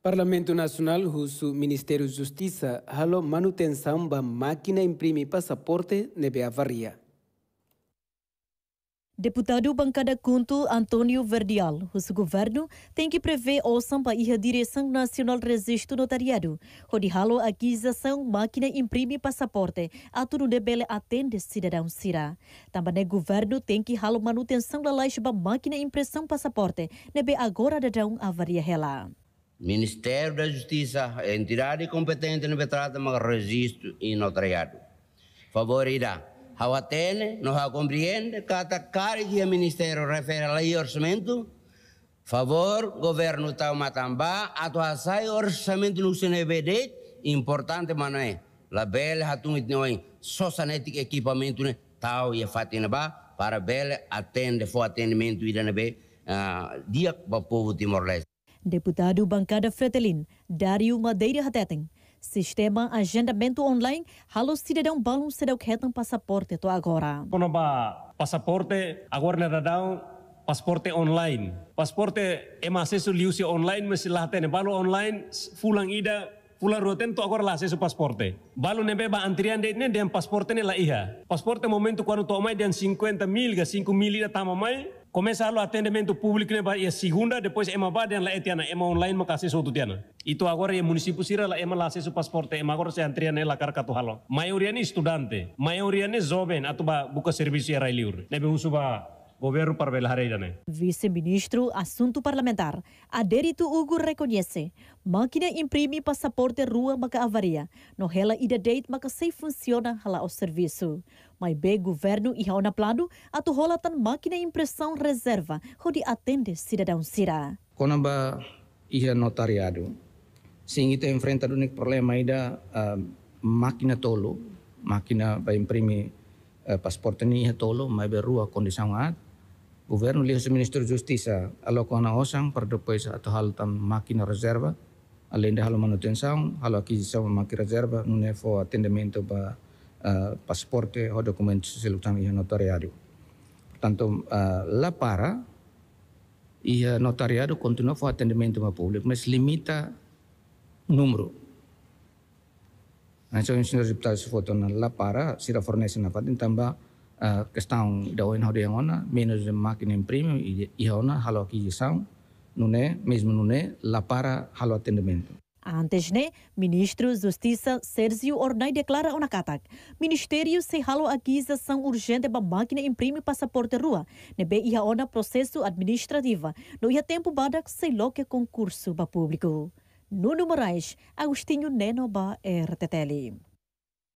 Parlamento Nacional russo Ministério de Justiça halo manutenção ba máquina imprime passaporte nebe avaria. Deputado bancada Kuntu Antônio Verdial, o governo tem que prever oção para ir a direção nacional registro notariado. Onde halo aquisição máquina imprime passaporte, ato no debele atende cidadão Sira. Também o é governo tem que halo manutenção da laixa para máquina impressão passaporte, nebe agora dão avaria relá. Ministério da Justiça, entidade competente no retrato, mas registro e notariado. Favorirá. Ao atene, nos a compreende, cada cargo o ministério refere ao orçamento. Favor, governo atuação e orçamento no CNBD, importante, mas não é. La bela hatun itnoin, sosanetic equipamento, né? tal e fatinabá, para bela atende, for atendimento, iranabé, uh, dia para o povo timor-leste. Deputado bancada Fretelin, Dario Madeira Hatetem. Sistema agendamento online, halos cidadão balão será o que passaporte to agora. Quando passaporte, agora nadadão, pasporte online. Pasporte é acesso liusi online, mas se lá balo online, fulang ida, pulang roten to agora lah su pasporte. Balu nebe ba antrian de ne den pasporte ne la iha. Pasporte momento quando to mai den 50 mil ga 5 mil ida tama começa o atendimento público né, ya segunda, depois ema vai dan la etiana, ema online maka acesso tu tiana. Itu agora ya município sira la ema la su pasporte, ema agora se antria né la carca tu halo. Maioria ni estudante, maioria ni jovem, atuba buka serviço era Nabi Nebe usuba governo Parvelareira, né? Vice-ministro Assunto Parlamentar, Adérito Hugo reconhece, máquina imprime passaporte rua maka avaria, no rela ida date maka sei funciona hala o serviço. Mas bem governo e hauna plano, atu tan máquina impressão reserva, onde atende cidadão sira. Conaba ia notariado, sim, ita enfrenta o problema ida uh, máquina tolo, máquina para imprimir uh, eh, pasporte ni tolo, mas berrua condição ad, Guvernul și Ministerul Justiția alocona osang per depois atau hal tam máquina reserva, além halaman halo manutenção, halo aquisição de máquina reserva, não é for atendimento para uh, passaporte ou documentos selectam e notariado. Portanto, uh, lá para e notariado continua for atendimento nah, para público, mas limita número. Então, o senhor deputado se votou lá para, se da fornece na parte, também Ah, a questão da ONU de ONU, menos de máquina em prêmio e, e ONU, halo aquisição, não é, mesmo não é, lá para halo atendimento. Antes né ministro Justiça Sérgio Ornai declara una katak. Ministério se halo aquisição urgente para máquina imprime passaporte rua. Nebe iha ona processo administrativa. No ia tempo que se loque concurso para público. Nuno Moraes, Agostinho Neno ba RTTL.